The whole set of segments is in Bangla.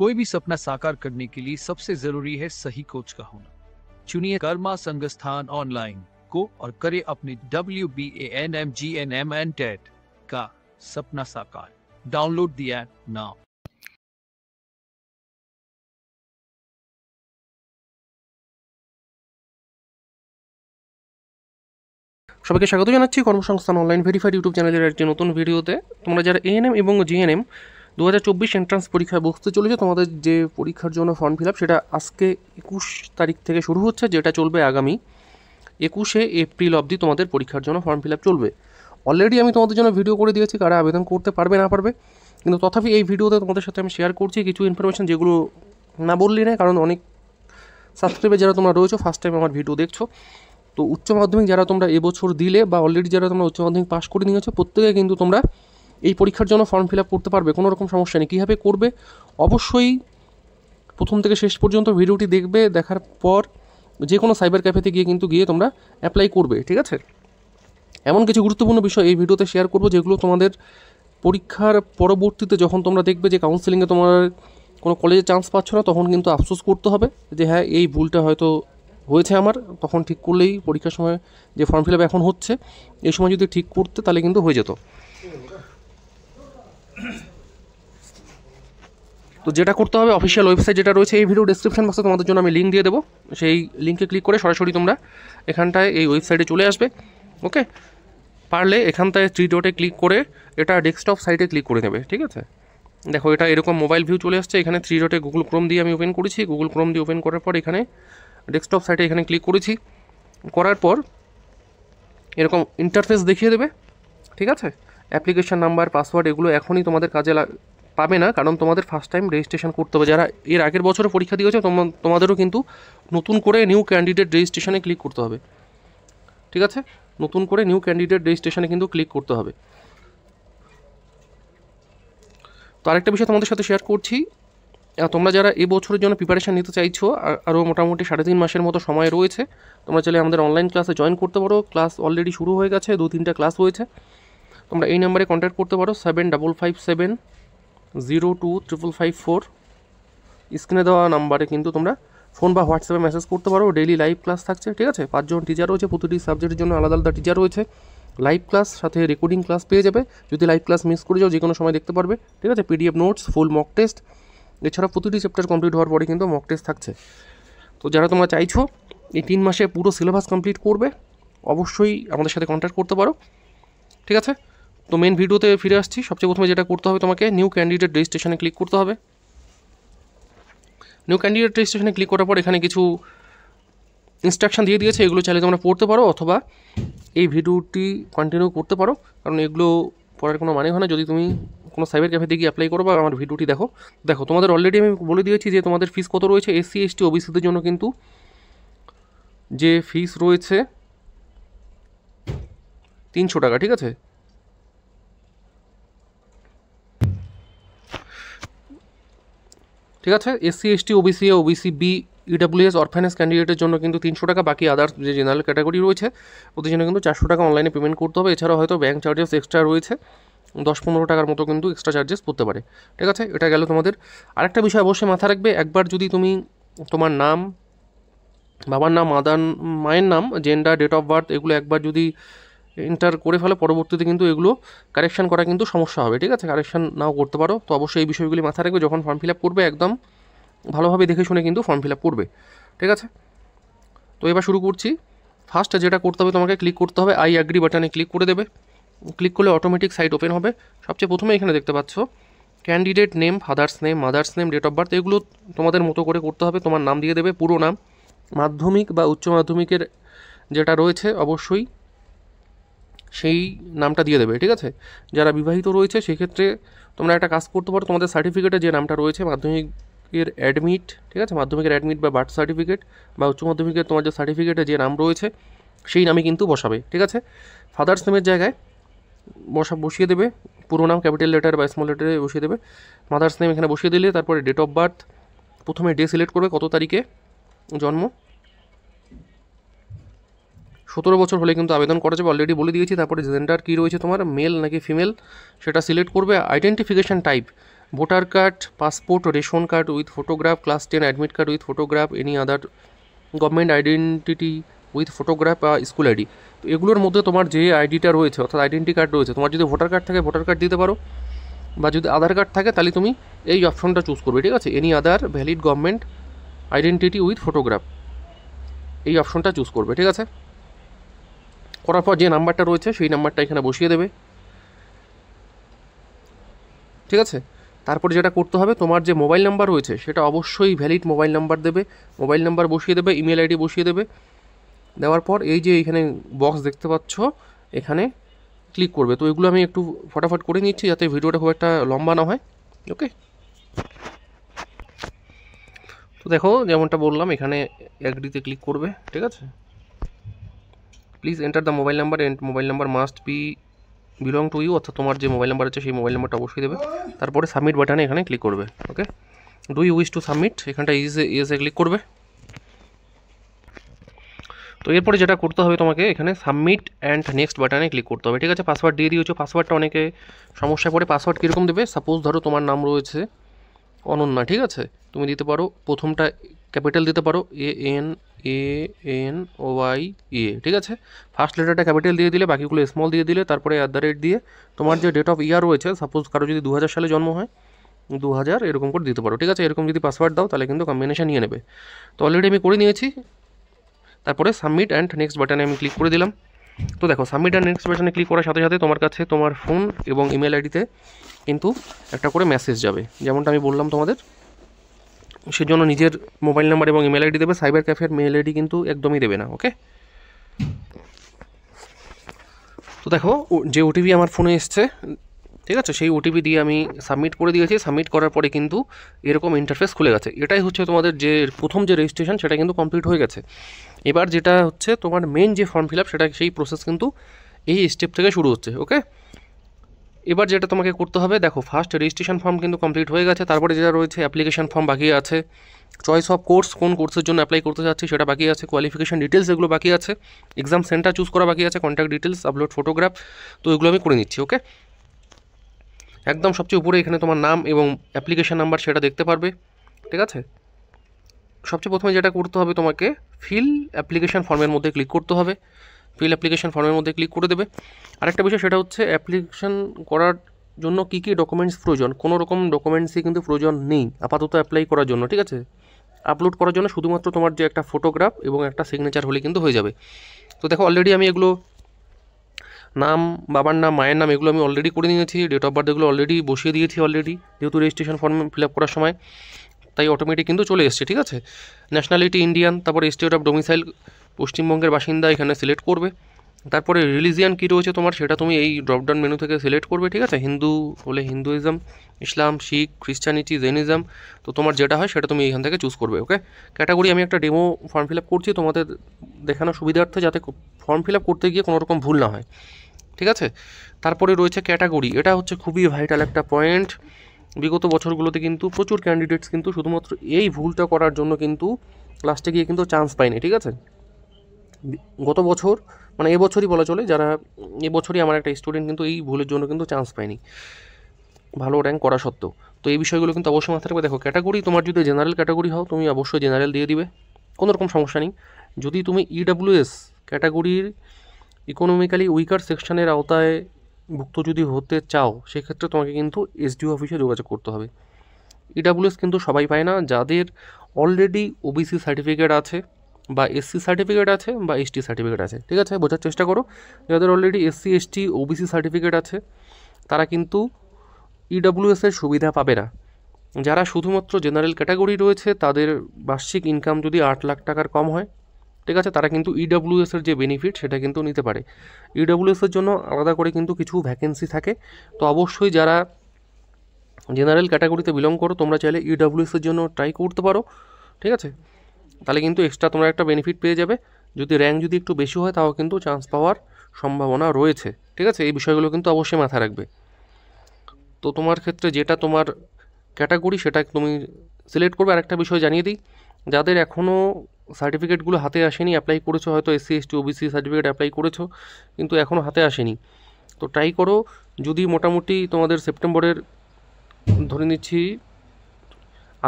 कोई भी सपना साकार करने के लिए सबसे जरूरी है सही कोच का होना चुनिए कर्मा संगस्थान ऑनलाइन को और करे अपने W B A N M G N M N TET का सपना साकार डाउनलोड दिया नाउ সবাইকে স্বাগত জানাচ্ছি কর্মসংস্থান অনলাইন ভেরিফাইড ইউটিউব চ্যানেলের একটি নতুন ভিডিওতে তোমরা যারা এএনএম এবং জিএনএম দু হাজার চব্বিশ এন্ট্রান্স পরীক্ষায় বসতে চলেছে তোমাদের যে পরীক্ষার জন্য ফর্ম ফিল আপ সেটা আজকে একুশ তারিখ থেকে শুরু হচ্ছে যেটা চলবে আগামী একুশে এপ্রিল অবধি তোমাদের পরীক্ষার জন্য ফর্ম ফিল আপ চলবে অলরেডি আমি তোমাদের জন্য ভিডিও করে দিয়েছি কারা আবেদন করতে পারবে না পারবে কিন্তু তথাপি এই ভিডিওতে তোমাদের সাথে আমি শেয়ার করছি কিছু ইনফরমেশান যেগুলো না বললি না কারণ অনেক সাবস্ক্রাইবে যারা তোমরা রয়েছো ফার্স্ট টাইম আমার ভিডিও দেখছো তো উচ্চ মাধ্যমিক যারা তোমরা এবছর দিলে বা অলরেডি যারা তোমরা উচ্চ মাধ্যমিক পাস করে নিয়েছো প্রত্যেকে কিন্তু তোমরা এই পরীক্ষার জন্য ফর্ম ফিল আপ করতে পারবে কোনো রকম সমস্যা নেই কীভাবে করবে অবশ্যই প্রথম থেকে শেষ পর্যন্ত ভিডিওটি দেখবে দেখার পর যে কোনো সাইবার ক্যাফেতে গিয়ে কিন্তু গিয়ে তোমরা অ্যাপ্লাই করবে ঠিক আছে এমন কিছু গুরুত্বপূর্ণ বিষয় এই ভিডিওতে শেয়ার করবো যেগুলো তোমাদের পরীক্ষার পরবর্তীতে যখন তোমরা দেখবে যে কাউন্সেলিংয়ে তোমার কোনো কলেজে চান্স পাচ্ছ না তখন কিন্তু আফসোস করতে হবে যে হ্যাঁ এই ভুলটা হয়তো হয়েছে আমার তখন ঠিক করলেই পরীক্ষার সময় যে ফর্ম ফিল আপ এখন হচ্ছে এই সময় যদি ঠিক করতে তাহলে কিন্তু হয়ে যেত তো যেটা করতে হবে অফিসিয়াল ওয়েবসাইট যেটা রয়েছে এই ভিডিও ডিসক্রিপশন বক্সে তোমাদের জন্য আমি লিঙ্ক দিয়ে দেবো সেই লিঙ্কে ক্লিক করে সরাসরি তোমরা এখানটায় এই ওয়েবসাইটে চলে আসবে ওকে পারলে এখানটায় থ্রি ডটে ক্লিক করে এটা ডেস্কটপ সাইটে ক্লিক করে নেবে ঠিক আছে দেখো এটা এরকম মোবাইল ভিউ চলে আসছে এখানে থ্রি ডটে গুগল ক্রোম দিয়ে আমি ওপেন করেছি গুগল ক্রোম দিয়ে ওপেন করার পর এখানে ডেস্কটপ সাইটে এখানে ক্লিক করেছি করার পর এরকম ইন্টারফেস দেখিয়ে দেবে ঠিক আছে অ্যাপ্লিকেশান নাম্বার পাসওয়ার্ড এগুলো এখনই তোমাদের কাজে পাবে না কারণ তোমাদের ফার্স্ট টাইম রেজিস্ট্রেশন করতে হবে যারা এর আগের বছরে পরীক্ষা দিয়েছে তোমাদেরও কিন্তু নতুন করে নিউ ক্যান্ডিডেট রেজিস্ট্রেশনে ক্লিক করতে হবে ঠিক আছে নতুন করে নিউ ক্যান্ডিডেট রেজিস্ট্রেশনে কিন্তু ক্লিক করতে হবে তো আরেকটা বিষয় তোমাদের সাথে শেয়ার করছি তোমরা যারা এ বছরের জন্য প্রিপারেশান নিতে চাইছো আরও মোটামুটি সাড়ে তিন মাসের মতো সময় রয়েছে তোমরা চাইলে আমাদের অনলাইন ক্লাসে জয়েন করতে পারো ক্লাস অলরেডি শুরু হয়ে গেছে দু তিনটা ক্লাস হয়েছে তোমরা এই নাম্বারে কন্ট্যাক্ট করতে পারো seven double five seven zero two triple five four স্ক্রিনে দেওয়া নাম্বারে কিন্তু তোমরা ফোন বা হোয়াটসঅ্যাপে মেসেজ করতে পারো ডেইলি লাইভ ক্লাস থাকছে ঠিক আছে পাঁচজন টিচার রয়েছে প্রতিটি সাবজেক্টের জন্য আলাদা আলাদা টিচার রয়েছে লাইভ ক্লাস সাথে রেকর্ডিং ক্লাস পেয়ে যাবে যদি লাইভ ক্লাস মিস করে যাও যে কোনো সময় দেখতে পারবে ঠিক আছে PDF notes full mock test এছাড়া প্রতিটি চ্যাপ্টার কমপ্লিট হওয়ার পরে কিন্তু মক টেস্ট থাকছে তো যারা তোমরা চাইছো এই তিন মাসে পুরো সিলেবাস কমপ্লিট করবে অবশ্যই আমাদের সাথে কন্ট্যাক্ট করতে পারো ঠিক আছে তো মেন ভিডিওতে ফিরে আসছি সবচেয়ে প্রথমে যেটা করতে হবে তোমাকে নিউ ক্যান্ডিডেট রেজিস্ট্রেশনে ক্লিক করতে হবে নিউ ক্যান্ডিডেট রেজিস্ট্রেশনে ক্লিক করার পর এখানে কিছু ইনস্ট্রাকশান দিয়ে দিয়েছে এগুলো চাইলে তোমরা পড়তে পারো অথবা এই ভিডিওটি কন্টিনিউ করতে পারো কারণ এগুলো পড়ার কোনো মানে হয় না যদি তুমি কোনো সাইবার ক্যাফেতে গিয়ে অ্যাপ্লাই করো বা আমার ভিডিওটি দেখো দেখো তোমাদের অলরেডি আমি বলে দিয়েছি যে তোমাদের ফিস কত রয়েছে এসসি এসটি ওবিসিদের জন্য কিন্তু যে ফিস রয়েছে তিনশো টাকা ঠিক আছে ঠিক আছে SC ST OBC A OBC B EWS orphans ক্যান্ডিডেটের জন্য কিন্তু তিনশো টাকা বাকি আদার্স যে জেনারেল ক্যাটাগরি রয়েছে ওদের জন্য কিন্তু চারশো টাকা অনলাইনে পেমেন্ট করতে হবে এছাড়াও হয়তো ব্যাঙ্ক চার্জেস এক্সট্রা রয়েছে দশ পনেরো টাকার মতো কিন্তু এক্সট্রা চার্জেস পড়তে পারে ঠিক আছে এটা গেল তোমাদের আরেকটা বিষয় অবশ্যই মাথা রাখবে একবার যদি তুমি তোমার নাম বাবার নাম মাদার মায়ের নাম জেন্ডার ডেট অফ বার্থ এগুলো একবার যদি এন্টার করে ফেলে পরবর্তীতে কিন্তু এগুলো কারেকশান করা কিন্তু সমস্যা হবে ঠিক আছে কারেকশান নাও করতে পারো তো অবশ্যই এই বিষয়গুলি মাথায় রাখবে যখন ফর্ম ফিল আপ করবে একদম ভালোভাবে দেখে শুনে কিন্তু ফর্ম ফিল আপ করবে ঠিক আছে তো এবার শুরু করছি ফার্স্ট যেটা করতে হবে তোমাকে ক্লিক করতে হবে আই অ্যাগ্রি বাটনে ক্লিক করে দেবে ক্লিক করলে অটোমেটিক সাইট ওপেন হবে সবচেয়ে প্রথমে এখানে দেখতে পাচ্ছ candidate name father's name mother's name date of birth এগুলো তোমাদের মতো করে করতে হবে তোমার নাম দিয়ে দেবে পুরো নাম মাধ্যমিক বা উচ্চ মাধ্যমিকের যেটা রয়েছে অবশ্যই সেই নামটা দিয়ে দেবে ঠিক আছে যারা বিবাহিত রয়েছে সেক্ষেত্রে তোমরা একটা কাজ করতে পারো তোমাদের সার্টিফিকেটে যে নামটা রয়েছে মাধ্যমিকের অ্যাডমিট ঠিক আছে মাধ্যমিকের অ্যাডমিট বা বার্থ সার্টিফিকেট বা উচ্চ মাধ্যমিকের তোমার যে সার্টিফিকেটে যে নাম রয়েছে সেই নামে কিন্তু বসাবে ঠিক আছে ফাদার্স নেমের জায়গায় বসা বসিয়ে দেবে পুরো নাম ক্যাপিটাল লেটার বা স্মল লেটারে বসিয়ে দেবে মাদার্স নেম এখানে বসিয়ে দিলে তারপরে ডেট অফ বার্থ প্রথমে ডে সিলেক্ট করবে কত তারিখে জন্ম সতেরো বছর হলে কিন্তু আবেদন করা যাবে অলরেডি বলে দিয়েছি তারপরে জেন্ডার কী রয়েছে তোমার মেল নাকি ফিমেল সেটা সিলেক্ট করবে identification type voter card passport ration card with photograph class ten admit card with photograph any other government identity with photograph বা স্কুল আইডি তো এগুলোর মধ্যে তোমার যে আইডিটা রয়েছে অর্থাৎ আইডেন্টি কার্ড রয়েছে তোমার যদি ভোটার কার্ড থাকে ভোটার কার্ড দিতে পারো বা যদি আধার কার্ড থাকে তাহলে তুমি এই অপশনটা চুজ করবে ঠিক আছে any other valid government identity with photograph এই অপশনটা চুজ করবে ঠিক আছে করার পর যে নাম্বারটা রয়েছে সেই নাম্বারটা এখানে বসিয়ে দেবে ঠিক আছে তারপরে যেটা করতে হবে তোমার যে মোবাইল নাম্বার রয়েছে সেটা অবশ্যই ভ্যালিড মোবাইল নাম্বার দেবে মোবাইল নাম্বার বসিয়ে দেবে ইমেল আইডি বসিয়ে দেবে দেওয়ার পর এই যে এখানে বক্স দেখতে পাচ্ছ এখানে ক্লিক করবে তো এগুলো আমি একটু ফটাফট করে নিচ্ছি যাতে ভিডিওটা খুব একটা লম্বা না হয় ওকে তো দেখো যেমনটা বললাম এখানে অ্যাগ্রিতে ক্লিক করবে ঠিক আছে please enter the mobile number and mobile number must be belong to you অর্থাৎ তোমার যে মোবাইল নাম্বার আছে সেই মোবাইল নাম্বারটা অবশ্যই দেবে তারপরে সাবমিট বাটনে এখানে ক্লিক করবে okay do you wish to submit এখানটা ইজে ইয়েসে ক্লিক করবে তো এরপরে যেটা করতে হবে তোমাকে এখানে সাবমিট অ্যান্ড নেক্সট বাটনে ক্লিক করতে হবে ঠিক আছে পাসওয়ার্ড দিয়ে দিয়েছো পাসওয়ার্ডটা অনেকে সমস্যা পড়ে পাসওয়ার্ড কীরকম দেবে সাপোজ ধরো তোমার নাম রয়েছে অনন্যা ঠিক আছে তুমি দিতে পারো প্রথমটা ক্যাপিটাল দিতে পারো A N A N O Y A ঠিক আছে ফার্স্ট লেটারটা ক্যাপিটাল দিয়ে দিলে বাকিগুলো স্মল দিয়ে দিলে তারপরে অ্যাট দ্য রেট দিয়ে তোমার যে ডেট অফ ইয়ার রয়েছে সাপোজ কারো যদি দু সালে জন্ম হয় দু হাজার এরকম করে দিতে পারো ঠিক আছে এরকম যদি পাসওয়ার্ড দাও তাহলে কিন্তু কম্বিনেশান নিয়ে নেবে তো অলরেডি আমি করে নিয়েছি তারপরে সাবমিট অ্যান্ড নেক্সট বাটনে আমি ক্লিক করে দিলাম তো দেখো সাবমিট অ্যান্ড নেক্সট বাটনে ক্লিক করার সাথে সাথে তোমার কাছে তোমার ফোন এবং ইমেল আইডিতে কিন্তু একটা করে মেসেজ যাবে যেমনটা আমি বললাম তোমাদের সেজন্য নিজের মোবাইল নাম্বার এবং ইমেল আইডি দেবে সাইবার ক্যাফের মেল আইডি কিন্তু একদমই দেবে না ওকে তো দেখো যে ওটিপি আমার ফোনে এসছে ঠিক আছে সেই ওটিপি দিয়ে আমি সাবমিট করে দিয়েছি সাবমিট করার পরে কিন্তু এরকম ইন্টারফেস খুলে গেছে এটাই হচ্ছে তোমাদের যে প্রথম যে রেজিস্ট্রেশন সেটা কিন্তু কমপ্লিট হয়ে গেছে এবার যেটা হচ্ছে তোমার মেন যে ফর্ম ফিল আপ সেটা সেই প্রসেস কিন্তু এই স্টেপ থেকে শুরু হচ্ছে ওকে এবার যেটা তোমাকে করতে হবে দেখো ফার্স্ট রেজিস্ট্রেশন ফর্ম কিন্তু কমপ্লিট হয়ে গেছে তারপরে যেটা রয়েছে অ্যাপ্লিকেশন ফর্ম বাকি আছে চয়েস অফ কোর্স কোন কোর্সের জন্য অ্যাপ্লাই করতে চাচ্ছি সেটা বাকি আছে কোয়ালিফিকেশন ডিটেলস এগুলো বাকি আছে এক্সাম সেন্টার চুজ করা বাকি আছে কন্ট্যাক্ট ডিটেলস আপলোড ফটোগ্রাফ তো এগুলো আমি করে নিচ্ছি ওকে একদম সবচেয়ে উপরে এখানে তোমার নাম এবং অ্যাপ্লিকেশন নাম্বার সেটা দেখতে পারবে ঠিক আছে সবচেয়ে প্রথমে যেটা করতে হবে তোমাকে ফিল অ্যাপ্লিকেশন ফর্মের মধ্যে ক্লিক করতে হবে ফিল অ্যাপ্লিকেশন ফর্মের মধ্যে ক্লিক করে দেবে আরেকটা বিষয় সেটা হচ্ছে অ্যাপ্লিকেশন করার জন্য কী কী ডকুমেন্টস প্রয়োজন কোনো রকম ডকুমেন্টসই কিন্তু প্রয়োজন নেই আপাতত অ্যাপ্লাই করার জন্য ঠিক আছে আপলোড করার জন্য শুধুমাত্র তোমার যে একটা ফটোগ্রাফ এবং একটা সিগনেচার হলে কিন্তু হয়ে যাবে তো দেখো অলরেডি আমি এগুলো নাম বাবার নাম মায়ের নাম এগুলো আমি অলরেডি করে নিয়েছি ডেট অফ বার্থ এগুলো অলরেডি বসিয়ে দিয়েছি অলরেডি যেহেতু রেজিস্ট্রেশন ফর্ম ফিল আপ করার সময় তাই অটোমেটিক কিন্তু চলে এসছে ঠিক আছে ন্যাশনালিটি ইন্ডিয়ান তারপর স্টেট অফ ডোমিসাইল পশ্চিমবঙ্গের বাসিন্দা এখানে সিলেক্ট করবে তারপরে রিলিজিয়ান কী রয়েছে তোমার সেটা তুমি এই ড্রপডাউন মেনু থেকে সিলেক্ট করবে ঠিক আছে হিন্দু হলে হিন্দুইজম ইসলাম শিখ খ্রিস্টানিটি জেনিজম তো তোমার যেটা হয় সেটা তুমি এইখান থেকে চুজ করবে ওকে ক্যাটাগরি আমি একটা ডেমো ফর্ম ফিল আপ করছি তোমাদের দেখানোর সুবিধার্থে যাতে ফর্ম ফিল আপ করতে গিয়ে কোনো রকম ভুল না হয় ঠিক আছে তারপরে রয়েছে ক্যাটাগরি এটা হচ্ছে খুবই ভাইটাল একটা পয়েন্ট বিগত বছরগুলোতে কিন্তু প্রচুর ক্যান্ডিডেটস কিন্তু শুধুমাত্র এই ভুলটা করার জন্য কিন্তু লাস্টে গিয়ে কিন্তু চান্স পায়নি ঠিক আছে গত বছর মানে এবছরই বলা চলে যারা এবছরই আমার একটা স্টুডেন্ট কিন্তু এই ভুলের জন্য কিন্তু চান্স পায়নি ভালো র্যাঙ্ক করা সত্ত্বেও তো এই বিষয়গুলো কিন্তু অবশ্যই মাথায় রাখবে দেখো ক্যাটাগরি তোমার যদি জেনারেল ক্যাটাগরি হও তুমি অবশ্যই জেনারেল দিয়ে দিবে কোনো রকম সমস্যা নেই যদি তুমি ইডাব্লিউএস ক্যাটাগরির ইকোনমিক্যালি উইকার সেকশনের আওতায় ভুক্ত যদি হতে চাও সেক্ষেত্রে তোমাকে কিন্তু এসডিও অফিসে যোগাযোগ করতে হবে ইডাব্লিউএস e কিন্তু সবাই পায় না যাদের অলরেডি ওবিসি সার্টিফিকেট আছে বা এসসি সার্টিফিকেট আছে বা এসটি সার্টিফিকেট আছে ঠিক আছে বোঝার চেষ্টা করো যাদের already SC ST OBC certificate আছে তারা কিন্তু ইডাব্লিউএস e সুবিধা পাবে না যারা শুধুমাত্র জেনারেল ক্যাটাগরি রয়েছে তাদের বার্ষিক ইনকাম যদি আট লাখ টাকার কম হয় ঠিক আছে তারা কিন্তু ইডাব্লিউএস e যে বেনিফিট সেটা কিন্তু নিতে পারে ইডাব্লিউএস e জন্য আলাদা করে কিন্তু কিছু ভ্যাকেন্সি থাকে তো অবশ্যই যারা জেনারেল ক্যাটাগরিতে বিলং করো তোমরা চাইলে ইডাব্লিউএস জন্য ট্রাই করতে পারো ঠিক আছে তাহলে কিন্তু এক্সট্রা তোমরা একটা বেনিফিট পেয়ে যাবে যদি র্যাঙ্ক যদি একটু বেশি হয় তাও কিন্তু চান্স পাওয়ার সম্ভাবনা রয়েছে ঠিক আছে এই বিষয়গুলো কিন্তু অবশ্যই মাথায় রাখবে তো তোমার ক্ষেত্রে যেটা তোমার ক্যাটাগরি সেটা তুমি সিলেক্ট করবে আরেকটা বিষয় জানিয়ে দিই যাদের এখনও সার্টিফিকেটগুলো হাতে আসেনি অ্যাপ্লাই করেছো হয়তো SC ST OBC certificate apply করেছো কিন্তু এখনও হাতে আসেনি তো ট্রাই করো যদি মোটামুটি তোমাদের সেপ্টেম্বরের ধরে নিচ্ছি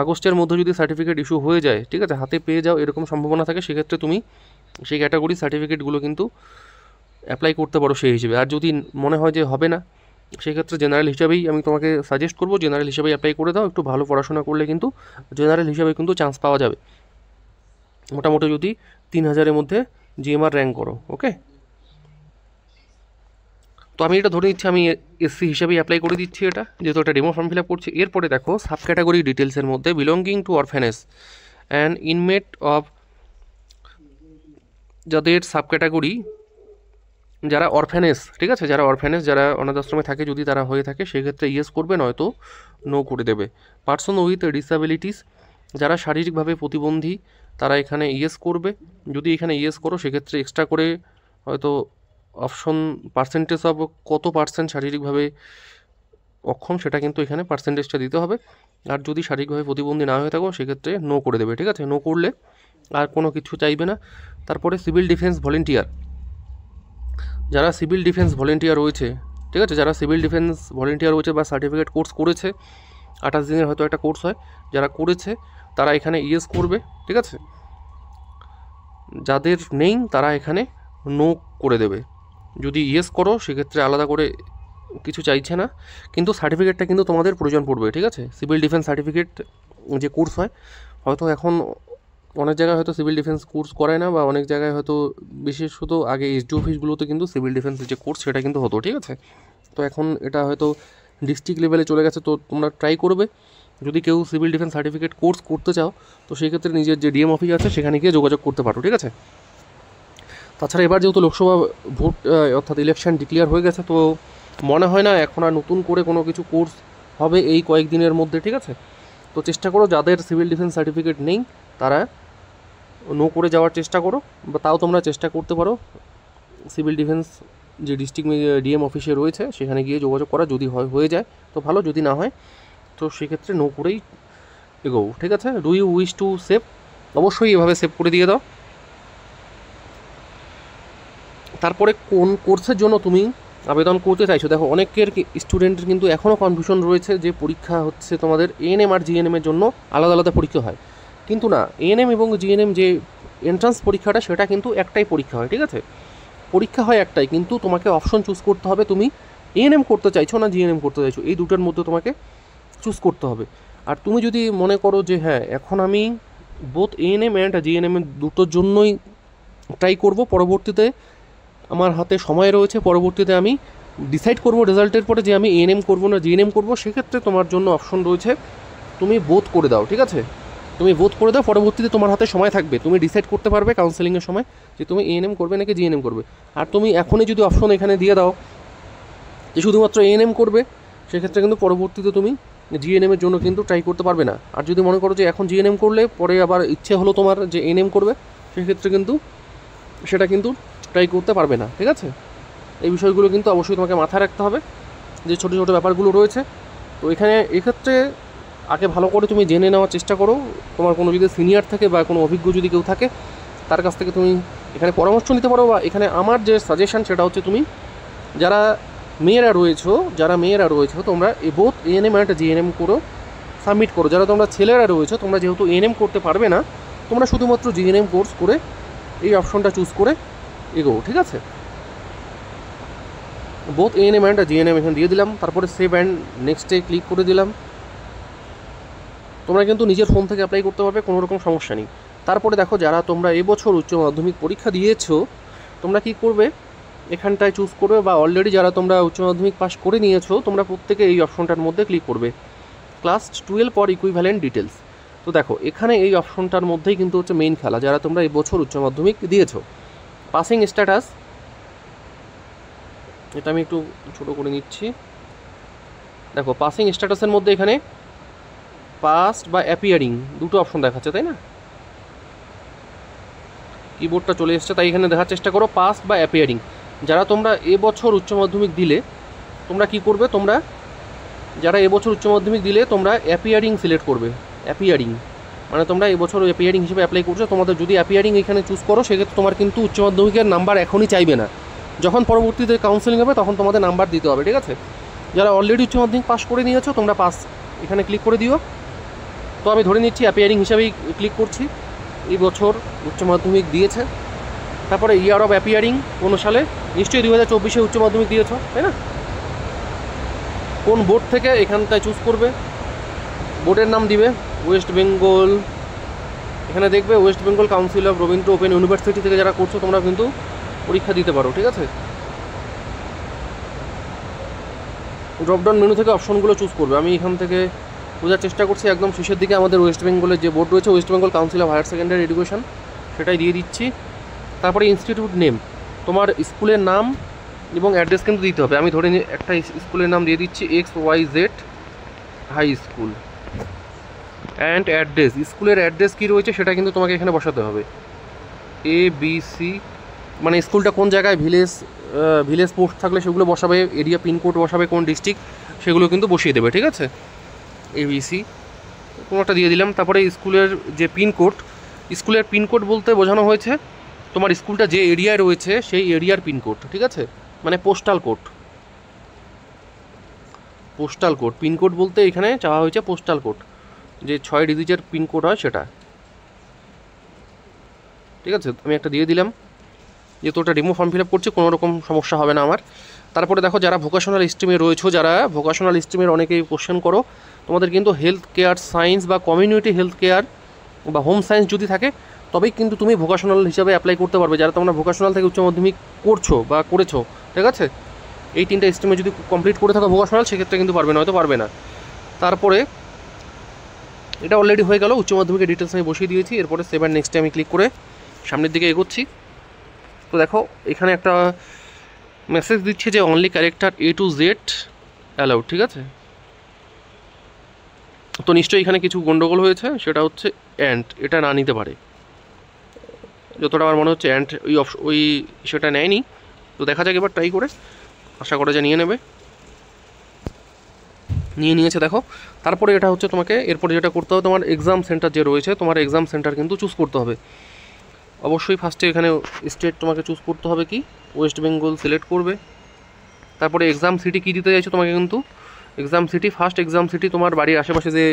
আগস্টের মধ্যে যদি সার্টিফিকেট ইস্যু হয়ে যায় ঠিক আছে হাতে পেয়ে যাও এরকম সম্ভাবনা থাকে সেক্ষেত্রে তুমি সেই ক্যাটাগরি সার্টিফিকেটগুলো কিন্তু অ্যাপ্লাই করতে পারো সেই হিসেবে আর যদি মনে হয় যে হবে না সেক্ষেত্রে জেনারেল হিসাবেই আমি তোমাকে সাজেস্ট করবো জেনারেল হিসাবে অ্যাপ্লাই করে দাও একটু ভালো পড়াশোনা করলে কিন্তু জেনারেল হিসাবে কিন্তু চান্স পাওয়া যাবে মোটামুটি যদি তিন হাজারের মধ্যে জিএমআর র্যাঙ্ক করো ওকে তো আমি এটা ধরে নিচ্ছি আমি এসসি হিসেবেই অ্যাপ্লাই করে দিচ্ছি এটা যেহেতু এটা ডেমো ফর্ম ফিল আপ করছি এরপরে দেখো সাব ক্যাটাগরি ডিটেলসের মধ্যে belonging to orphanage and inmate of যাদের সাব ক্যাটাগরি যারা অরফেনেস ঠিক আছে যারা অরফেনেস যারা অনাথ আশ্রমে থাকে যদি তারা হয়ে থাকে সেক্ষেত্রে ইয়েস করবে নয়তো নো করে দেবে পার্সন উইথ ডিসাবিলিটিস যারা শারীরিকভাবে প্রতিবন্ধী তারা এখানে ইয়েস করবে যদি এখানে ইয়েস করো সেক্ষেত্রে এক্সট্রা করে হয়তো অপশন পার্সেন্টেজ অফ কত পার্সেন্ট শারীরিকভাবে অক্ষম সেটা কিন্তু এখানে পার্সেন্টেজটা দিতে হবে আর যদি শারীরিকভাবে প্রতিবন্ধী না হয়ে থাকো সেক্ষেত্রে নো করে দেবে ঠিক আছে নো করলে আর কোনো কিছু চাইবে না তারপরে সিভিল ডিফেন্স ভলেন্টিয়ার যারা সিভিল ডিফেন্স ভলেন্টিয়ার রয়েছে ঠিক আছে যারা সিভিল ডিফেন্স ভলেন্টিয়ার রয়েছে বা সার্টিফিকেট কোর্স করেছে আঠাশ দিনের হয়তো একটা কোর্স হয় যারা করেছে তারা এখানে ইয়েস করবে ঠিক আছে যাদের নেই তারা এখানে নো করে দেবে যদি ইয়েস করো সেক্ষেত্রে আলাদা করে কিছু চাইছে না কিন্তু সার্টিফিকেটটা কিন্তু তোমাদের প্রয়োজন পড়বে ঠিক আছে সিভিল ডিফেন্স সার্টিফিকেট যে কোর্স হয় হয়তো এখন অনেক জায়গায় হয়তো সিভিল ডিফেন্স কোর্স করায় না বা অনেক জায়গায় হয়তো বিশেষত আগে এসডি অফিসগুলোতে কিন্তু সিভিল ডিফেন্স যে কোর্স সেটা কিন্তু হতো ঠিক আছে তো এখন এটা হয়তো ডিস্ট্রিক্ট লেভেলে চলে গেছে তো তোমরা ট্রাই করবে যদি কেউ সিভিল ডিফেন্স সার্টিফিকেট কোর্স করতে চাও তো সেক্ষেত্রে নিজের যে ডিএম অফিস আছে সেখানে গিয়ে যোগাযোগ করতে পারো ঠিক আছে তাছাড়া এবার যেহেতু লোকসভা ভোট অর্থাৎ ইলেকশন ডিক্লেয়ার হয়ে গেছে তো মনে হয় না এখন আর নতুন করে কোনো কিছু কোর্স হবে এই কয়েকদিনের মধ্যে ঠিক আছে তো চেষ্টা করো যাদের সিভিল ডিফেন্স সার্টিফিকেট নেই তারা নো করে যাওয়ার চেষ্টা করো বা তাও তোমরা চেষ্টা করতে পারো সিভিল ডিফেন্স যে ডিস্ট্রিক্ট ডিএম অফিসে রয়েছে সেখানে গিয়ে যোগাযোগ করা যদি হয় হয়ে যায় তো ভালো যদি না হয় তো সেক্ষেত্রে নো করেই এগো ঠিক আছে do you wish to save অবশ্যই এভাবে সেভ করে দিয়ে দাও তারপরে কোন কোর্সের জন্য তুমি আবেদন করতে চাইছো দেখো অনেকের স্টুডেন্টের কিন্তু এখনও কনফিউশন রয়েছে যে পরীক্ষা হচ্ছে তোমাদের এএনএম আর জিএনএমের এর জন্য আলাদা আলাদা পরীক্ষা হয় কিন্তু না এএনএম এবং জিএনএম যে এন্ট্রান্স পরীক্ষাটা সেটা কিন্তু একটাই পরীক্ষা হয় ঠিক আছে পরীক্ষা হয় একটাই কিন্তু তোমাকে অপশন চুজ করতে হবে তুমি এএনএম করতে চাইছো না জিএনএম করতে চাইছো এই দুটোর মধ্যে তোমাকে চুজ করতে হবে আর তুমি যদি মনে করো যে হ্যাঁ এখন আমি বোথ এএনএম অ্যান্ড জিএনএম দুটোর জন্যই ট্রাই করব পরবর্তীতে আমার হাতে সময় রয়েছে পরবর্তীতে আমি ডিসাইড করব রেজাল্টের পরে যে আমি এম করবো না জিএনএম করবো সেক্ষেত্রে তোমার জন্য অপশন রয়েছে তুমি বোধ করে দাও ঠিক আছে তুমি বোধ করে দাও পরবর্তীতে তোমার হাতে সময় থাকবে তুমি ডিসাইড করতে পারবে কাউন্সেলিংয়ের সময় যে তুমি এনএম করবে নাকি জিএনএম করবে আর তুমি এখনই যদি অপশন এখানে দিয়ে দাও যে শুধুমাত্র এ এম করবে সেক্ষেত্রে কিন্তু পরবর্তীতে তুমি জিএনএমের জন্য কিন্তু ট্রাই করতে পারবে না আর যদি মনে করো যে এখন জিএনএম করলে পরে আবার ইচ্ছে হলো তোমার যে এনএম করবে সেক্ষেত্রে কিন্তু সেটা কিন্তু ট্রাই করতে পারবে না ঠিক আছে এই বিষয়গুলো কিন্তু অবশ্যই তোমাকে মাথায় রাখতে হবে যে ছোটো ছোটো ব্যাপারগুলো রয়েছে তো এখানে এক্ষেত্রে আগে ভালো করে তুমি জেনে নেওয়ার চেষ্টা করো তোমার কোনো যদি সিনিয়র থাকে বা কোনো অভিজ্ঞ যদি কেউ থাকে তার কাছ থেকে তুমি এখানে পরামর্শ নিতে পারো বা এখানে আমার যে সাজেশান সেটা হচ্ছে তুমি যারা মেয়েরা রয়েছো যারা মেয়েরা রয়েছো তোমরা এ বোথ এএনএম একটা জিএনএম করো সাবমিট করো যারা তোমরা ছেলেরা রয়েছো তোমরা যেহেতু এএনএম করতে পারবে না তোমরা শুধুমাত্র জিএনএম কোর্স করে এই অপশনটা চুজ করে এগো ঠিক আছে বোথ এএনএম অ্যান্ড জিএনএম এখানে দিয়ে দিলাম তারপরে সেভ অ্যান্ড নেক্সটে ক্লিক করে দিলাম তোমরা কিন্তু নিজের ফোন থেকে অ্যাপ্লাই করতে পারবে কোনো রকম সমস্যা নেই তারপরে দেখো যারা তোমরা এবছর উচ্চ মাধ্যমিক পরীক্ষা দিয়েছো তোমরা কি করবে এখানটায় চুজ করবে বা অলরেডি যারা তোমরা উচ্চ মাধ্যমিক পাস করে নিয়েছো তোমরা প্রত্যেকে এই অপশনটার মধ্যে ক্লিক করবে ক্লাস টুয়েলভ পর ইকুইভ্যালেন্ট ডিটেলস তো দেখো এখানে এই অপশনটার মধ্যেই কিন্তু হচ্ছে মেইন খেলা যারা তোমরা এই বছর উচ্চ মাধ্যমিক দিয়েছো পাসিং স্ট্যাটাস এটা আমি একটু ছোট করে নিচ্ছি দেখো পাসিং স্ট্যাটাসের মধ্যে এখানে পাস্ট বা অ্যাপিয়ারিং দুটো অপশন দেখাচ্ছে তাই না কিবোর্ডটা চলে এসছে তাই এখানে দেখার চেষ্টা করো পাস্ট বা অ্যাপিয়ারিং যারা তোমরা এবছর উচ্চ মাধ্যমিক দিলে তোমরা কি করবে তোমরা যারা এবছর উচ্চ মাধ্যমিক দিলে তোমরা অ্যাপিয়ারিং সিলেক্ট করবে অ্যাপিয়ারিং মানে তোমরা এই বছর অ্যাপিয়ারিং হিসেবে অ্যাপ্লাই করছো তোমাদের যদি অ্যাপিয়ারিং এখানে চুজ করো সেক্ষেত্রে তোমার কিন্তু উচ্চ মাধ্যমিকের নাম্বার এখনই চাইবে না যখন পরবর্তীতে কাউন্সেলিং হবে তখন তোমাদের নাম্বার দিতে হবে ঠিক আছে যারা অলরেডি উচ্চ মাধ্যমিক পাস করে নিয়েছো তোমরা পাস এখানে ক্লিক করে দিও তো আমি ধরে নিচ্ছি অ্যাপিয়ারিং হিসাবেই ক্লিক করছি এই বছর উচ্চ মাধ্যমিক দিয়েছে তারপরে ইয়ার অফ অ্যাপিয়ারিং কোনো সালে নিশ্চয়ই দু হাজার চব্বিশে উচ্চ মাধ্যমিক দিয়েছ তাই না কোন বোর্ড থেকে এখানটায় চুজ করবে বোর্ডের নাম দিবে ওয়েস্ট বেঙ্গল এখানে দেখবে West Bengal council of Rabindra open university থেকে যারা করছো তোমরা কিন্তু পরীক্ষা দিতে পারো ঠিক আছে ড্রপডাউন মেনু থেকে অপশনগুলো চুজ করবে আমি এখান থেকে বোঝার চেষ্টা করছি একদম শেষের দিকে আমাদের ওয়েস্ট বেঙ্গলের যে বোর্ড রয়েছে West Bengal council of higher secondary education সেটাই দিয়ে দিচ্ছি তারপরে ইনস্টিটিউট নেম তোমার স্কুলের নাম এবং অ্যাড্রেস কিন্তু দিতে হবে আমি ধরে নিই একটা স্কুলের নাম দিয়ে দিচ্ছি X Y Z high school and address স্কুলের অ্যাড্রেস কী রয়েছে সেটা কিন্তু তোমাকে এখানে বসাতে হবে এ বি সি মানে স্কুলটা কোন জায়গায় ভিলেজ ভিলেজ পোস্ট থাকলে সেগুলো বসাবে এরিয়া পিনকোড বসাবে কোন ডিস্ট্রিক্ট সেগুলো কিন্তু বসিয়ে দেবে ঠিক আছে এবিসি কোনো একটা দিয়ে দিলাম তারপরে স্কুলের যে পিনকোড স্কুলের পিনকোড বলতে বোঝানো হয়েছে তোমার স্কুলটা যে এরিয়ায় রয়েছে সেই এরিয়ার পিনকোড ঠিক আছে মানে postal code postal code pin code বলতে এখানে চাওয়া হয়েছে পোস্টাল কোড যে ছয় ডিজিটের পিনকোড হয় সেটা ঠিক আছে আমি একটা দিয়ে দিলাম যেহেতু ওটা রিমো ফর্ম ফিল আপ করছি কোনো রকম সমস্যা হবে না আমার তারপরে দেখো যারা ভোকেশনাল স্ট্রিমে রয়েছে যারা ভোকেশনাল স্ট্রিমের অনেকেই কোশ্চেন করো তোমাদের কিন্তু হেলথ কেয়ার সায়েন্স বা কমিউনিটি হেলথ কেয়ার বা হোম সায়েন্স যদি থাকে তবেই কিন্তু তুমি ভোকেশনাল হিসাবে অ্যাপ্লাই করতে পারবে যারা তোমরা ভোকেশনাল থেকে উচ্চ মাধ্যমিক করছো বা করেছো ঠিক আছে এই তিনটা স্ট্রিমে যদি কমপ্লিট করে থাকো ভোকেশনাল সেক্ষেত্রে কিন্তু পারবে না হয়তো পারবে না তারপরে এটা অলরেডি হয়ে গেল উচ্চ মাধ্যমিকের ডিটেলস আমি বসিয়ে দিয়েছি এরপরে সেভেন নেক্সটে আমি ক্লিক করে সামনের দিকে এগোচ্ছি তো দেখো এখানে একটা মেসেজ দিচ্ছে যে only character A to Z allowed ঠিক আছে তো নিশ্চয়ই এখানে কিছু গণ্ডগোল হয়েছে সেটা হচ্ছে অ্যান্ট এটা না নিতে পারে যতটা আমার মনে হচ্ছে অ্যান্ট ওই অপশ ওই সেটা নেয়নি তো দেখা যাক এবার ট্রাই করে আশা করে যে নিয়ে নেবে নিয়ে নিয়েছে দেখো তারপরে এটা হচ্ছে তোমাকে এরপরে যেটা করতে হবে তোমার এক্সাম সেন্টার যে রয়েছে তোমার এক্সাম সেন্টার কিন্তু চুজ করতে হবে অবশ্যই ফার্স্টে এখানে স্টেট তোমাকে চুজ করতে হবে কি ওয়েস্ট বেঙ্গল সিলেক্ট করবে তারপরে এক্সাম সিটি কী দিতে চাইছো তোমাকে কিন্তু exam city first exam city তোমার বাড়ির আশেপাশে যে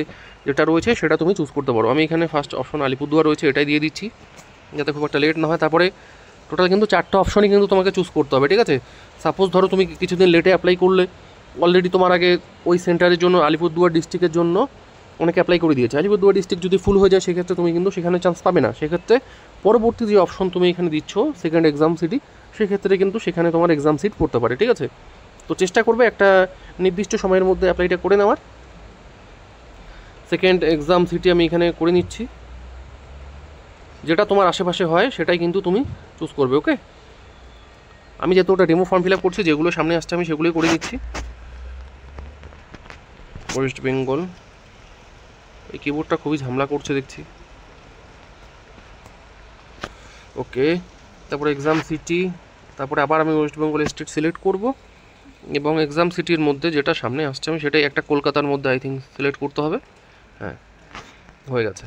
যেটা রয়েছে সেটা তুমি চুজ করতে পারো আমি এখানে ফার্স্ট অপশন আলিপুরদুয়ার রয়েছে এটাই দিয়ে দিচ্ছি যাতে খুব একটা লেট না হয় তারপরে টোটাল কিন্তু চারটা অপশনই কিন্তু তোমাকে চুজ করতে হবে ঠিক আছে সাপোজ ধরো তুমি কিছুদিন লেটে অ্যাপ্লাই করলে অলরেডি তোমার আগে ওই সেন্টারের জন্য আলিপুরদুয়ার ডিস্ট্রিক্টের জন্য অনেকে অ্যাপ্লাই করে দিয়েছে আলিপুরদুয়ার ডিস্ট্রিক্ট যদি ফুল হয়ে যায় সেক্ষেত্রে তুমি কিন্তু সেখানে চান্স পাবে না সেক্ষেত্রে পরবর্তী যে অপশন তুমি এখানে দিচ্ছ সেকেন্ড এক্সাম সিটি সেক্ষেত্রে কিন্তু সেখানে তোমার এক্সাম সিট পড়তে পারে ঠিক আছে তো চেষ্টা করবে একটা নির্দিষ্ট সময়ের মধ্যে অ্যাপ্লাইটা করে নেওয়ার সেকেন্ড এক্সাম সিটি আমি এখানে করে নিচ্ছি যেটা তোমার আশেপাশে হয় সেটাই কিন্তু তুমি চুজ করবে ওকে আমি যেহেতু ওটা ডেমো ফর্ম ফিল আপ করছি যেগুলো সামনে আসছে আমি সেগুলোই করে দিচ্ছি ওয়েস্ট বেঙ্গল এই কিবোর্ডটা খুবই ঝামলা করছে দেখছি ওকে তারপরে এক্সাম সিটি তারপরে আবার আমি ওয়েস্ট বেঙ্গল স্টেট সিলেক্ট করব এবং এক্সাম সিটির মধ্যে যেটা সামনে আসছে আমি সেটাই একটা কলকাতার মধ্যে আই থিঙ্ক সিলেক্ট করতে হবে হ্যাঁ হয়ে গেছে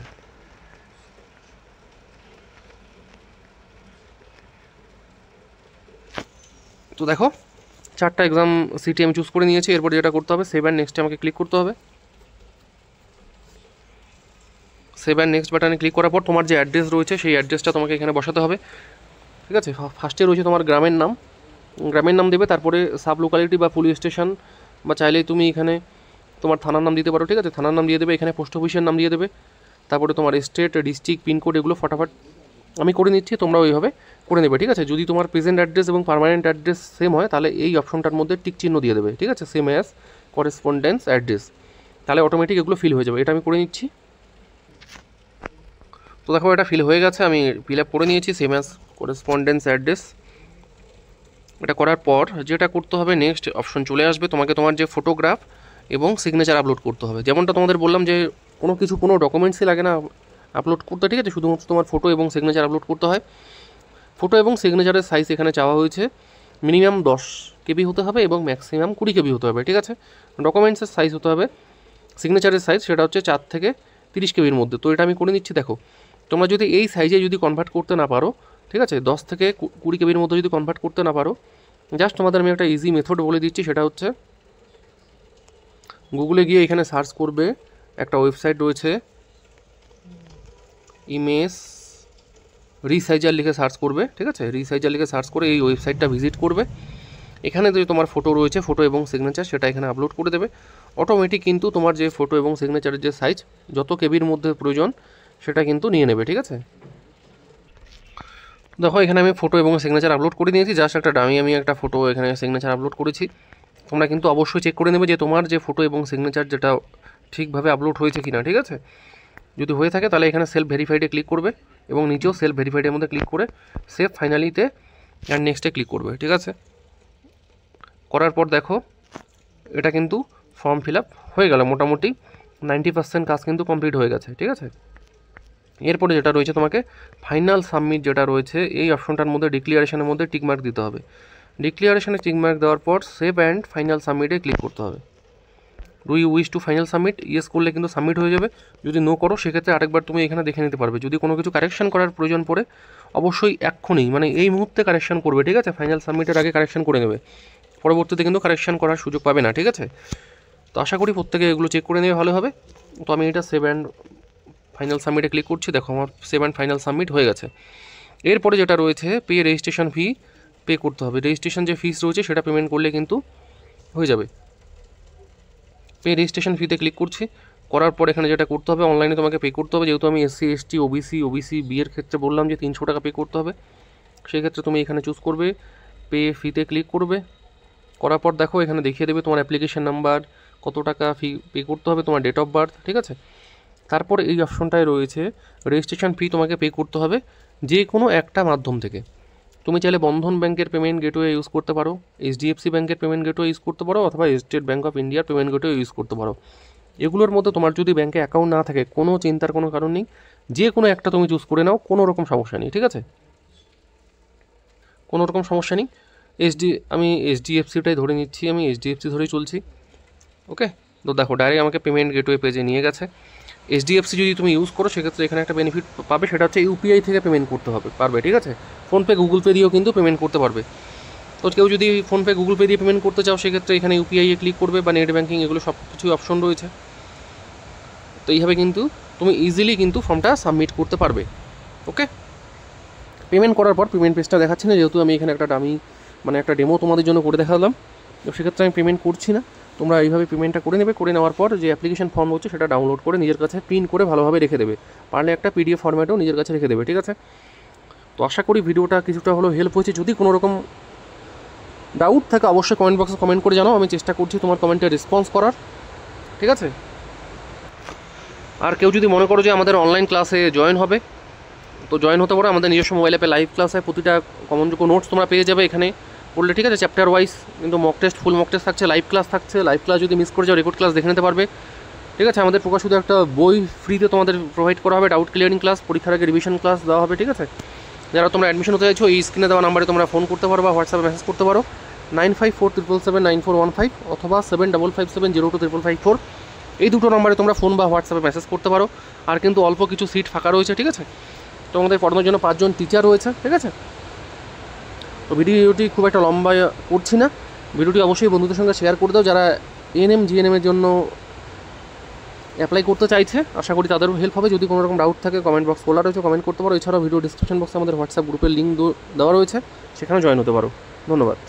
তো দেখো চারটা এক্সাম সিটি আমি চুজ করে নিয়েছি এরপর যেটা করতে হবে সেভ অ্যান্ড নেক্সটে আমাকে ক্লিক করতে হবে সেভ অ্যান্ড নেক্সট বাটনে ক্লিক করার পর তোমার যে অ্যাড্রেস রয়েছে সেই অ্যাড্রেসটা তোমাকে এখানে বসাতে হবে ঠিক আছে ফার্স্টে রয়েছে তোমার গ্রামের নাম গ্রামের নাম দেবে তারপরে সাব লোকালিটি বা পুলিশ স্টেশন বা চাইলে তুমি এখানে তোমার থানার নাম দিতে পারো ঠিক আছে থানার নাম দিয়ে দেবে এখানে পোস্ট অফিসের নাম দিয়ে দেবে তারপরে তোমার স্টেট ডিস্ট্রিক্ট পিনকোড এগুলো ফটাফট আমি করে নিচ্ছি তোমরা ওইভাবে করে নেবে ঠিক আছে যদি তোমার প্রেজেন্ট অ্যাড্রেস এবং পারমানেন্ট অ্যাড্রেস সেম হয় তাহলে এই অপশনটার মধ্যে টিক চিহ্ন দিয়ে দেবে ঠিক আছে সেম অ্যাস করেসপন্ডেন্স অ্যাড্রেস তাহলে অটোমেটিক এগুলো ফিল হয়ে যাবে এটা আমি করে নিচ্ছি তো দেখো এটা ফিল হয়ে গেছে আমি ফিল আপ করে নিয়েছি সেম অ্যাস করেসপন্ডেন্স অ্যাড্রেস এটা করার পর যেটা করতে হবে নেক্সট অপশন চলে আসবে তোমাকে তোমার যে ফটোগ্রাফ এবং সিগনেচার আপলোড করতে হবে যেমনটা তোমাদের বললাম যে কোনো কিছু কোনো ডকুমেন্টসই লাগে না আপলোড করতে ঠিক আছে শুধুমাত্র তোমার ফটো এবং সিগনেচার আপলোড করতে হয় ফটো এবং সিগনেচারের সাইজ এখানে চাওয়া হয়েছে মিনিমাম দশ কেবি হতে হবে এবং ম্যাক্সিমাম কুড়ি কেবি হতে হবে ঠিক আছে ডকুমেন্টসের সাইজ হতে হবে সিগনেচারের সাইজ সেটা হচ্ছে চার থেকে তিরিশ কেবির মধ্যে তো এটা আমি করে নিচ্ছি দেখো তোমরা যদি এই সাইজে যদি কনভার্ট করতে না পারো ঠিক আছে দশ থেকে কুড়ি কেবির মধ্যে যদি কনভার্ট করতে না পারো জাস্ট তোমাদের আমি একটা ইজি মেথড বলে দিচ্ছি সেটা হচ্ছে গুগলে গিয়ে এখানে সার্চ করবে একটা ওয়েবসাইট রয়েছে ইমেজ রিসাইজার লিখে সার্চ করবে ঠিক আছে রিসাইজার লিখে সার্চ করে এই ওয়েবসাইটটা ভিজিট করবে এখানে যে তোমার ফটো রয়েছে ফটো এবং সিগনেচার সেটা এখানে আপলোড করে দেবে অটোমেটিক কিন্তু তোমার যে ফটো এবং সিগনেচারের যে সাইজ যত কেবির মধ্যে প্রয়োজন সেটা কিন্তু নিয়ে নেবে ঠিক আছে দেখো এখানে আমি ফটো এবং সিগনেচার আপলোড করে নিয়েছি জাস্ট একটা ডামি আমি একটা ফটো এখানে সিগনেচার আপলোড করেছি তোমরা কিন্তু অবশ্যই চেক করে নেবে যে তোমার যে ফটো এবং সিগনেচার যেটা ঠিকভাবে আপলোড হয়েছে কিনা ঠিক আছে যদি হয়ে থাকে তাহলে এখানে সেলফ ভেরিফাইডে ক্লিক করবে এবং নিচেও সেলফ ভেরিফাইডের মধ্যে ক্লিক করে সেভ ফাইনালিতে অ্যান্ড নেক্সটে ক্লিক করবে ঠিক আছে করার পর দেখো এটা কিন্তু ফর্ম ফিল হয়ে গেল মোটামুটি নাইনটি পার্সেন্ট কাজ কিন্তু কমপ্লিট হয়ে গেছে ঠিক আছে এরপরে যেটা রয়েছে তোমাকে ফাইনাল সাবমিট যেটা রয়েছে এই অপশনটার মধ্যে ডিক্লিয়ারেশনের মধ্যে টিকমার্ক দিতে হবে ডিক্লিয়ারেশনে টিকমার্ক দেওয়ার পর সেভ অ্যান্ড ফাইনাল সাবমিটে ক্লিক করতে হবে do you wish to final submit yes করলে কিন্তু সাবমিট হয়ে যাবে যদি নো করো সেক্ষেত্রে আরেকবার তুমি এখানে দেখে নিতে পারবে যদি কোনো কিছু কারেকশন করার প্রয়োজন পড়ে অবশ্যই এক্ষুনি মানে এই মুহূর্তে কারেকশন করবে ঠিক আছে ফাইনাল সাবমিটের আগে কারেকশন করে নেবে পরবর্তীতে কিন্তু কারেকশন করার সুযোগ পাবে না ঠিক আছে তো আশা করি প্রত্যেকে এগুলো চেক করে নেবে ভালো হবে তো আমি এটা সেভ অ্যান্ড ফাইনাল সাবমিটে ক্লিক করছি দেখো আমার সেভ অ্যান্ড ফাইনাল সাবমিট হয়ে গেছে এরপরে যেটা রয়েছে পে রেজিস্ট্রেশন ফি পে করতে হবে রেজিস্ট্রেশন যে ফিস রয়েছে সেটা পেমেন্ট করলে কিন্তু হয়ে যাবে পে রেজিস্ট্রেশন ফিতে ক্লিক করছি করার পর এখানে যেটা করতে হবে অনলাইনে তোমাকে পে করতে হবে যেহেতু আমি এসসি এসটি ওবিসি ওবিসি বিয়ের ক্ষেত্রে বললাম যে তিনশো টাকা পে করতে হবে সেক্ষেত্রে তুমি এখানে চুজ করবে পে ফিতে ক্লিক করবে করার পর দেখো এখানে দেখিয়ে দেবে তোমার অ্যাপ্লিকেশন নাম্বার কত টাকা ফি পে করতে হবে তোমার ডেট অফ বার্থ ঠিক আছে তারপর এই অপশনটায় রয়েছে রেজিস্ট্রেশন ফি তোমাকে পে করতে হবে যে কোনো একটা মাধ্যম থেকে তুমি চাইলে বন্ধন ব্যাংকের পেমেন্ট গেটওয়ে ইউজ করতে পারো এইচডিএফসি ব্যাংকের পেমেন্ট গেটওয়ে ইউজ করতে পারো অথবা স্টেট ব্যাঙ্ক অফ ইন্ডিয়ার পেমেন্ট গেটওয়ে ইউজ করতে পারো এগুলোর মধ্যে তোমার যদি ব্যাংকে অ্যাকাউন্ট না থাকে কোনো চিন্তার কোনো কারণ নেই যে কোনো একটা তুমি চুজ করে নাও কোনো রকম সমস্যা নেই ঠিক আছে কোনো রকম সমস্যা নেই ডি আমি এইচডিএফসিটাই ধরে নিচ্ছি আমি এইচডিএফসি ধরেই চলছি ওকে তো দেখো ডাইরেক্ট আমাকে পেমেন্ট গেটওয়ে পেজে নিয়ে গেছে এইচডিএফসি যদি তুমি ইউজ করো সেক্ষেত্রে এখানে একটা বেনিফিট পাবে সেটা হচ্ছে ইউপিআই থেকে পেমেন্ট করতে হবে পারবে ঠিক আছে ফোনপে গুগল পে দিয়েও কিন্তু পেমেন্ট করতে পারবে তো কেউ যদি ফোনপে গুগল পে দিয়ে পেমেন্ট করতে চাও সেক্ষেত্রে এখানে ইউপিআইয়ে ক্লিক করবে বা নেট ব্যাঙ্কিং এগুলো সব কিছুই অপশন রয়েছে তো এইভাবে কিন্তু তুমি ইজিলি কিন্তু ফর্মটা সাবমিট করতে পারবে ওকে পেমেন্ট করার পর পেমেন্ট পেজটা দেখাচ্ছি না যেহেতু আমি এখানে একটা ডামি মানে একটা ডেমো তোমাদের জন্য করে দেখালাম তো সেক্ষেত্রে আমি পেমেন্ট করছি না তোমরা এইভাবে পেমেন্টটা করে নেবে করে নেওয়ার পর যে অ্যাপ্লিকেশন ফর্ম হচ্ছে সেটা ডাউনলোড করে নিজের কাছে প্রিন্ট করে ভালোভাবে রেখে দেবে পারলে একটা পিডিএফ ফর্ম্যাটেও নিজের কাছে রেখে দেবে ঠিক আছে তো আশা করি ভিডিওটা কিছুটা হলেও হেল্প হয়েছে যদি কোনো রকম ডাউট থাকে অবশ্যই কমেন্ট বক্সে কমেন্ট করে জানাও আমি চেষ্টা করছি তোমার কমেন্টে রেসপন্স করার ঠিক আছে আর কেউ যদি মনে করো যে আমাদের অনলাইন ক্লাসে জয়েন হবে তো জয়েন হতে পারো আমাদের নিজস্ব মোবাইল অ্যাপে লাইভ ক্লাস হয় প্রতিটা কমন যোগ্য নোটস তোমরা পেয়ে যাবে এখানে পড়লে ঠিক আছে চ্যাপ্টার ওয়াইজ কিন্তু mock test full mock test থাকছে লাইভ ক্লাস থাকছে লাইভ ক্লাস যদি মিস করে যাও রেকর্ড ক্লাস দেখে নিতে পারবে ঠিক আছে আমাদের প্রকাশিত একটা বই ফ্রিতে তোমাদের প্রোভাইড করা হবে ডাউট ক্লিয়ারিং ক্লাস পরীক্ষার আগে রিভিশন ক্লাস দেওয়া হবে ঠিক আছে যারা তোমরা অ্যাডমিশন হতে চাইছো এই স্ক্রিনে দেওয়া নাম্বারে তোমরা ফোন করতে পারো বা হোয়াটসঅ্যাপে মেসেজ করতে পারো nine five four triple seven nine four one five অথবা seven double five seven zero two triple five four এই দুটো নম্বরে তোমরা ফোন বা হোয়াটসঅ্যাপে মেসেজ করতে পারো আর কিন্তু অল্প কিছু সিট ফাঁকা রয়েছে ঠিক আছে তোমাদের পড়ানোর জন্য পাঁচজন টিচার রয়েছে ঠিক আছে তো ভিডিওটি খুব একটা লম্বা করছি না ভিডিওটি অবশ্যই বন্ধুদের সঙ্গে শেয়ার করে দাও যারা এএনএম জিএনএমের জন্য অ্যাপ্লাই করতে চাইছে আশা করি তাদেরও হেল্প হবে যদি কোনো রকম ডাউট থাকে কমেন্ট বক্স খোলা রয়েছে কমেন্ট করতে পারো এছাড়াও ভিডিও ডিসক্রিপশন বক্সে আমাদের হোয়াটসঅ্যাপ গ্রুপের লিঙ্ক দেওয়া রয়েছে সেখানে জয়েন হতে পারো ধন্যবাদ